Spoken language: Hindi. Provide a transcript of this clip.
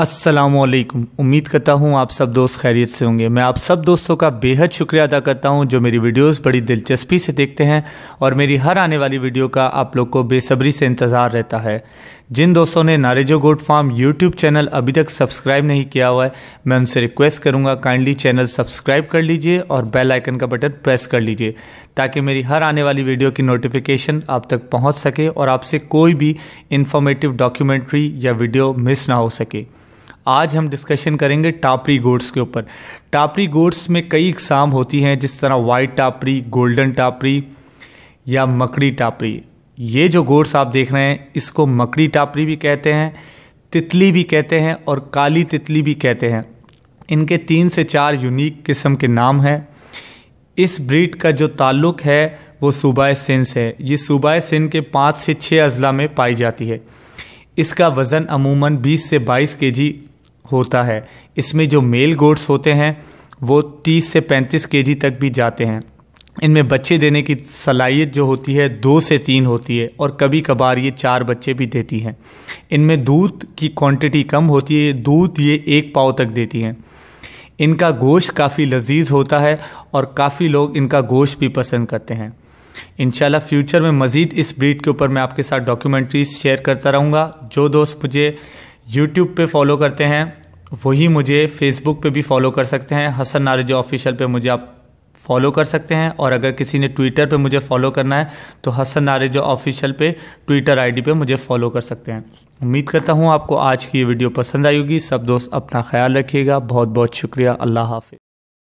असलकुम उम्मीद करता हूँ आप सब दोस्त खैरियत से होंगे मैं आप सब दोस्तों का बेहद शुक्रिया अदा करता हूँ जो मेरी वीडियोस बड़ी दिलचस्पी से देखते हैं और मेरी हर आने वाली वीडियो का आप लोग को बेसब्री से इंतज़ार रहता है जिन दोस्तों ने Narejo goat farm YouTube channel अभी तक सब्सक्राइब नहीं किया हुआ है मैं उनसे रिक्वेस्ट करूँगा काइंडली चैनल सब्सक्राइब कर लीजिए और बेल आइकन का बटन प्रेस कर लीजिए ताकि मेरी हर आने वाली वीडियो की नोटिफिकेशन आप तक पहुँच सके और आपसे कोई भी इन्फॉर्मेटिव डॉक्यूमेंट्री या वीडियो मिस ना हो सके आज हम डिस्कशन करेंगे टापरी गोट्स के ऊपर टापरी गोट्स में कई इकसाम होती हैं जिस तरह वाइट टापरी गोल्डन टापरी या मकड़ी टापरी ये जो गोट्स आप देख रहे हैं इसको मकड़ी टापरी भी कहते हैं तितली भी कहते हैं और काली तितली भी कहते हैं इनके तीन से चार यूनिक किस्म के नाम हैं इस ब्रीड का जो ताल्लुक है वो सूबा सिंह से है ये सूबा सिंह के पाँच से छः अजला में पाई जाती है इसका वज़न अमूमन 20 से 22 केजी होता है इसमें जो मेल गोट्स होते हैं वो 30 से 35 केजी तक भी जाते हैं इनमें बच्चे देने की सलाहियत जो होती है दो से तीन होती है और कभी कभार ये चार बच्चे भी देती हैं इनमें दूध की क्वांटिटी कम होती है दूध ये एक पाव तक देती हैं इनका गोश्त काफ़ी लजीज होता है और काफ़ी लोग इनका गोश्त भी पसंद करते हैं इन फ्यूचर में मज़ीद इस ब्रीड के ऊपर मैं आपके साथ डॉक्यूमेंट्रीज शेयर करता रहूँगा जो दोस्त मुझे यूट्यूब पे फॉलो करते हैं वही मुझे फेसबुक पे भी फॉलो कर सकते हैं हसन नारजो ऑफिशियल पे मुझे आप फॉलो कर सकते हैं और अगर किसी ने ट्विटर पे मुझे फॉलो करना है तो हसन नारेजो ऑफिशियल पे ट्विटर आईडी पे मुझे फॉलो कर सकते हैं उम्मीद करता हूँ आपको आज की ये वीडियो पसंद आएगी सब दोस्त अपना ख्याल रखिएगा बहुत बहुत शुक्रिया अल्लाह हाफिज़